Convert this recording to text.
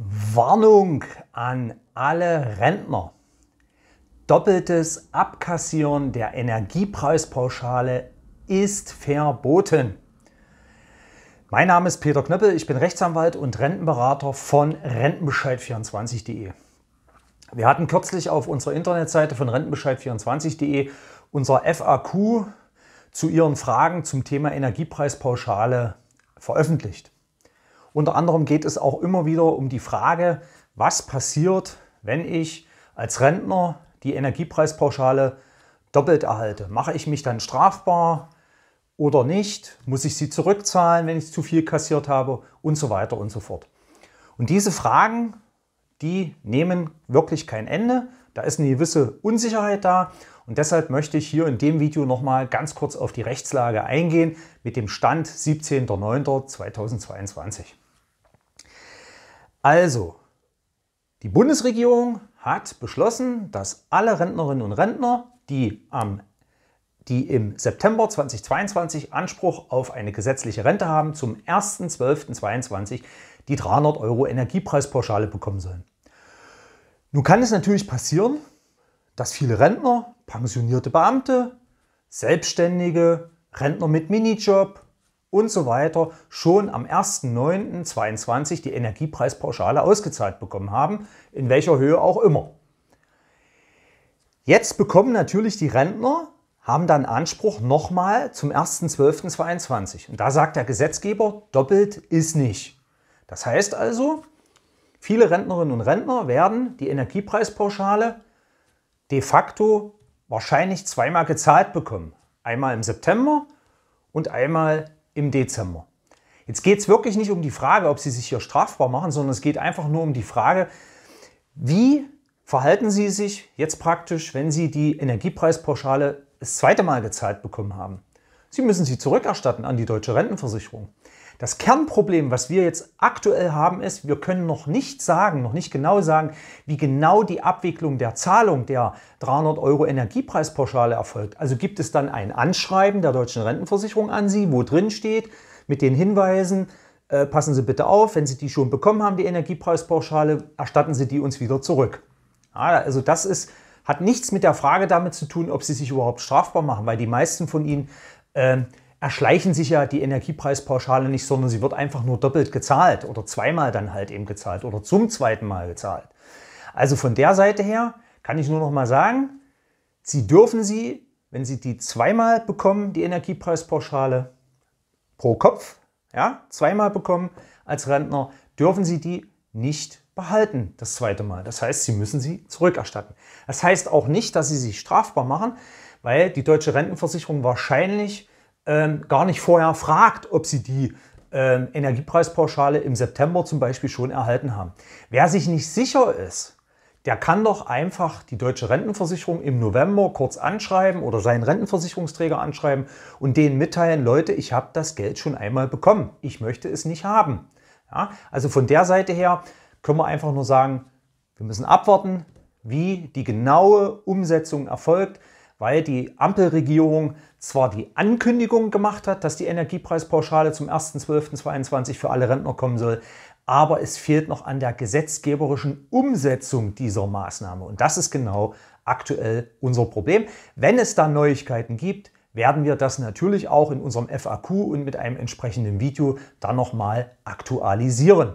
Warnung an alle Rentner. Doppeltes Abkassieren der Energiepreispauschale ist verboten. Mein Name ist Peter Knöppel, ich bin Rechtsanwalt und Rentenberater von Rentenbescheid24.de. Wir hatten kürzlich auf unserer Internetseite von Rentenbescheid24.de unser FAQ zu Ihren Fragen zum Thema Energiepreispauschale veröffentlicht. Unter anderem geht es auch immer wieder um die Frage, was passiert, wenn ich als Rentner die Energiepreispauschale doppelt erhalte. Mache ich mich dann strafbar oder nicht? Muss ich sie zurückzahlen, wenn ich zu viel kassiert habe? Und so weiter und so fort. Und diese Fragen, die nehmen wirklich kein Ende. Da ist eine gewisse Unsicherheit da und deshalb möchte ich hier in dem Video nochmal ganz kurz auf die Rechtslage eingehen mit dem Stand 17.09.2022. Also, die Bundesregierung hat beschlossen, dass alle Rentnerinnen und Rentner, die, am, die im September 2022 Anspruch auf eine gesetzliche Rente haben, zum 1.12.2022 die 300 Euro Energiepreispauschale bekommen sollen. Nun kann es natürlich passieren, dass viele Rentner, pensionierte Beamte, Selbstständige, Rentner mit Minijob und so weiter schon am 1.9.22 die Energiepreispauschale ausgezahlt bekommen haben, in welcher Höhe auch immer. Jetzt bekommen natürlich die Rentner, haben dann Anspruch nochmal zum 1.12.22. Und da sagt der Gesetzgeber, doppelt ist nicht. Das heißt also, Viele Rentnerinnen und Rentner werden die Energiepreispauschale de facto wahrscheinlich zweimal gezahlt bekommen. Einmal im September und einmal im Dezember. Jetzt geht es wirklich nicht um die Frage, ob Sie sich hier strafbar machen, sondern es geht einfach nur um die Frage, wie verhalten Sie sich jetzt praktisch, wenn Sie die Energiepreispauschale das zweite Mal gezahlt bekommen haben. Sie müssen sie zurückerstatten an die deutsche Rentenversicherung. Das Kernproblem, was wir jetzt aktuell haben, ist, wir können noch nicht sagen, noch nicht genau sagen, wie genau die Abwicklung der Zahlung der 300 Euro Energiepreispauschale erfolgt. Also gibt es dann ein Anschreiben der deutschen Rentenversicherung an Sie, wo drin steht, mit den Hinweisen, äh, passen Sie bitte auf, wenn Sie die schon bekommen haben, die Energiepreispauschale, erstatten Sie die uns wieder zurück. Ja, also das ist, hat nichts mit der Frage damit zu tun, ob Sie sich überhaupt strafbar machen, weil die meisten von Ihnen äh, erschleichen sich ja die Energiepreispauschale nicht, sondern sie wird einfach nur doppelt gezahlt oder zweimal dann halt eben gezahlt oder zum zweiten Mal gezahlt. Also von der Seite her kann ich nur noch mal sagen, Sie dürfen sie, wenn Sie die zweimal bekommen, die Energiepreispauschale pro Kopf, ja, zweimal bekommen als Rentner, dürfen Sie die nicht behalten das zweite Mal. Das heißt, Sie müssen sie zurückerstatten. Das heißt auch nicht, dass Sie sich strafbar machen, weil die deutsche Rentenversicherung wahrscheinlich ähm, gar nicht vorher fragt, ob sie die ähm, Energiepreispauschale im September zum Beispiel schon erhalten haben. Wer sich nicht sicher ist, der kann doch einfach die deutsche Rentenversicherung im November kurz anschreiben oder seinen Rentenversicherungsträger anschreiben und denen mitteilen, Leute, ich habe das Geld schon einmal bekommen, ich möchte es nicht haben. Ja, also von der Seite her können wir einfach nur sagen, wir müssen abwarten, wie die genaue Umsetzung erfolgt weil die Ampelregierung zwar die Ankündigung gemacht hat, dass die Energiepreispauschale zum 1.12.22 für alle Rentner kommen soll, aber es fehlt noch an der gesetzgeberischen Umsetzung dieser Maßnahme. Und das ist genau aktuell unser Problem. Wenn es da Neuigkeiten gibt, werden wir das natürlich auch in unserem FAQ und mit einem entsprechenden Video dann nochmal aktualisieren.